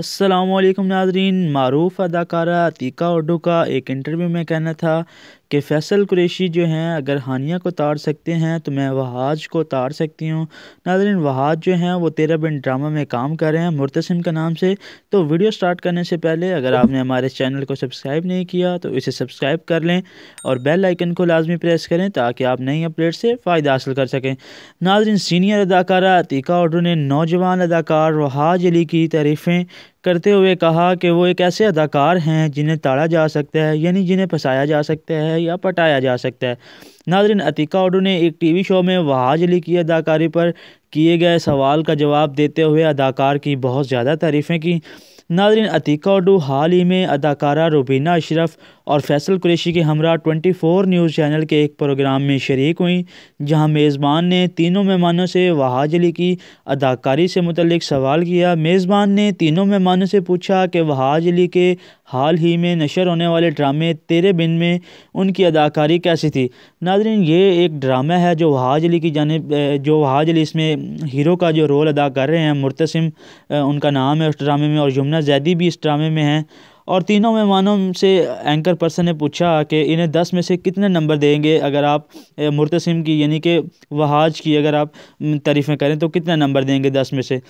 असलम नाजरीन मरूफ अदाकारा अतीका ओडो का एक इंटरव्यू में कहना था कि फैसल कुरेशी जो हैं अगर हानिया को तार सकते हैं तो मैं वहाज को तार सकती हूँ नाजरीन वहाज जो हैं वो तेरा बिन ड्रामा में काम कर रहे हैं मुर्तसिम के नाम से तो वीडियो स्टार्ट करने से पहले अगर आपने हमारे चैनल को सब्सक्राइब नहीं किया तो इसे सब्सक्राइब कर लें और बेल आइकन को लाजमी प्रेस करें ताकि आप नई अपडेट से फ़ायदा हासिल कर सकें नाजरीन सीनियर अदाकारा अतीका ओडो ने नौजवान अदाकार वहाज अली की तारीफ़ें करते हुए कहा कि वो एक ऐसे अदाकार हैं जिन्हें ताड़ा जा सकता है यानी जिन्हें फंसाया जा सकता है या पटाया जा सकता है नाजरन अतिका उडो ने एक टीवी शो में वहाज अली की अदाकारी पर किए गए सवाल का जवाब देते हुए अदाकार की बहुत ज़्यादा तारीफ़ें की नाजरन अतीका उडो हाल ही में अदाकारा रुबीना अशरफ और फैसल कुरेशी के हमरा 24 न्यूज़ चैनल के एक प्रोग्राम में शरीक हुई जहां मेज़बान ने तीनों मेहमानों से वहाज अली की अदाकारी से मुतलिक सवाल किया मेज़बान ने तीनों मेहमानों से पूछा कि वहाज अली के हाल ही में नशर होने वाले ड्रामे तेरे बिन में उनकी अदाकारी कैसी थी नाजरीन ये एक ड्रामा है जो वहाज अली की जानब जो वहाज अली इसमें हीरो का जो रोल अदा कर रहे हैं मुतसम उनका नाम है उस ड्रामे में और यमुना जैदी भी इस ड्रामे में हैं और तीनों मेहमानों से एंकर पर्सन ने पूछा कि इन्हें दस में से कितने नंबर देंगे अगर आप मुर्तसिम की यानी कि वहाज की अगर आप तारीफ़ें करें तो कितना नंबर देंगे दस में से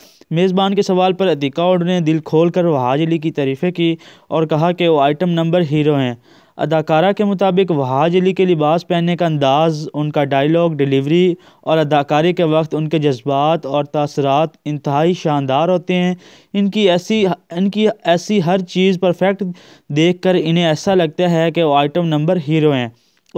मेज़बान के सवाल पर अतिका और ने दिल खोल कर वहाज अली की तारीफ़ें की और कहा कि वो आइटम नंबर हीरो हैं अदाकारा के मुताबिक वहाज अली के लिबास पहनने का अंदाज़ उनका डायलॉग डिलीवरी और अदाकारी के वक्त उनके जज्बात और तसरत इंतहाई शानदार होते हैं इनकी ऐसी इनकी ऐसी हर चीज़ परफेक्ट देख कर इन्हें ऐसा लगता है कि वो आइटम नंबर हीरो हैं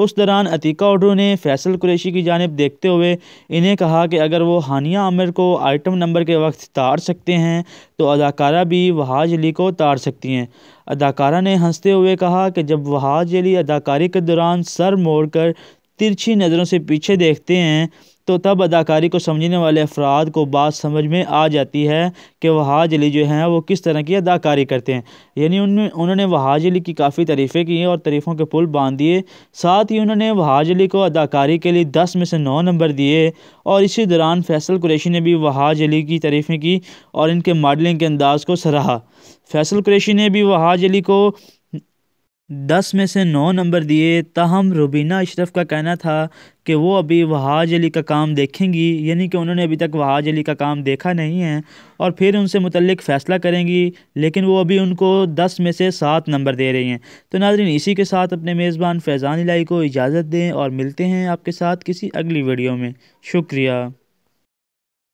उस दौरान अतीका ओडरू ने फैसल कुरेशी की जानब देखते हुए इन्हें कहा कि अगर वो हानिया आमिर को आइटम नंबर के वक्त तार सकते हैं तो अदाकारा भी वहाज अली को तार सकती हैं अदाकारा ने हंसते हुए कहा कि जब वहाज अली अदाकारी के दौरान सर मोड़ कर तिरछी नज़रों से पीछे देखते हैं तो तब अदाकारी को समझने वाले अफराद को बात समझ में आ जाती है कि वहाज अली जो हैं वो किस तरह की अदाकारी करते हैं यानी उन उन्होंने वहाज अली की काफ़ी तरीफ़ें की और तरीफ़ों के पुल बांध दिए साथ ही उन्होंने वहाज अली को अदाकारी के लिए दस में से नौ नंबर दिए और इसी दौरान फैसल कुरेशी ने भी वहाज अली की तरीफ़ें की और इनके मॉडलिंग के अंदाज़ को सराहा फैसल कुरेशी ने भी वहाज अली को दस में से नौ नंबर दिए तहम रुबीना अशरफ का कहना था कि वो अभी वहाज अली का काम देखेंगी यानी कि उन्होंने अभी तक वहाज अली का काम देखा नहीं है और फिर उनसे मुतलक फ़ैसला करेंगी लेकिन वो अभी उनको दस में से सात नंबर दे रही हैं तो नाजरीन इसी के साथ अपने मेज़बान फैज़ान इलाई को इजाज़त दें और मिलते हैं आपके साथ किसी अगली वीडियो में शुक्रिया